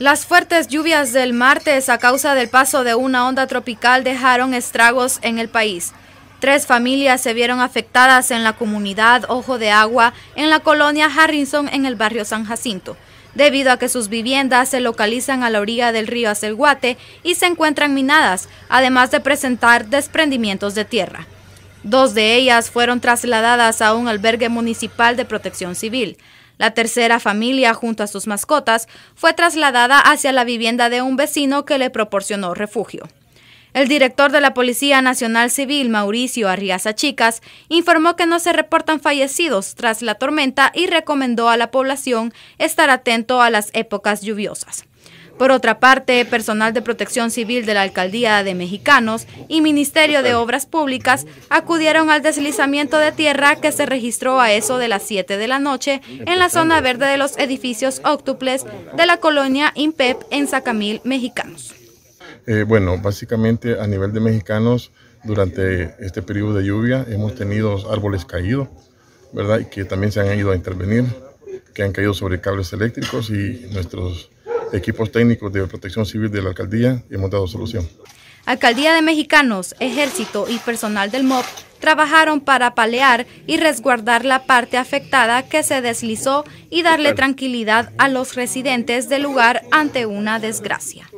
Las fuertes lluvias del martes a causa del paso de una onda tropical dejaron estragos en el país. Tres familias se vieron afectadas en la comunidad Ojo de Agua, en la colonia Harrison, en el barrio San Jacinto, debido a que sus viviendas se localizan a la orilla del río Acelguate y se encuentran minadas, además de presentar desprendimientos de tierra. Dos de ellas fueron trasladadas a un albergue municipal de protección civil. La tercera familia, junto a sus mascotas, fue trasladada hacia la vivienda de un vecino que le proporcionó refugio. El director de la Policía Nacional Civil, Mauricio Arriaza Chicas, informó que no se reportan fallecidos tras la tormenta y recomendó a la población estar atento a las épocas lluviosas. Por otra parte, personal de protección civil de la Alcaldía de Mexicanos y Ministerio de Obras Públicas acudieron al deslizamiento de tierra que se registró a eso de las 7 de la noche en la zona verde de los edificios óctuples de la colonia Impep en Sacamil, Mexicanos. Eh, bueno, básicamente a nivel de Mexicanos, durante este periodo de lluvia hemos tenido árboles caídos, ¿verdad? Y que también se han ido a intervenir, que han caído sobre cables eléctricos y nuestros equipos técnicos de protección civil de la alcaldía y hemos dado solución. Alcaldía de Mexicanos, Ejército y personal del MOP trabajaron para palear y resguardar la parte afectada que se deslizó y darle tranquilidad a los residentes del lugar ante una desgracia.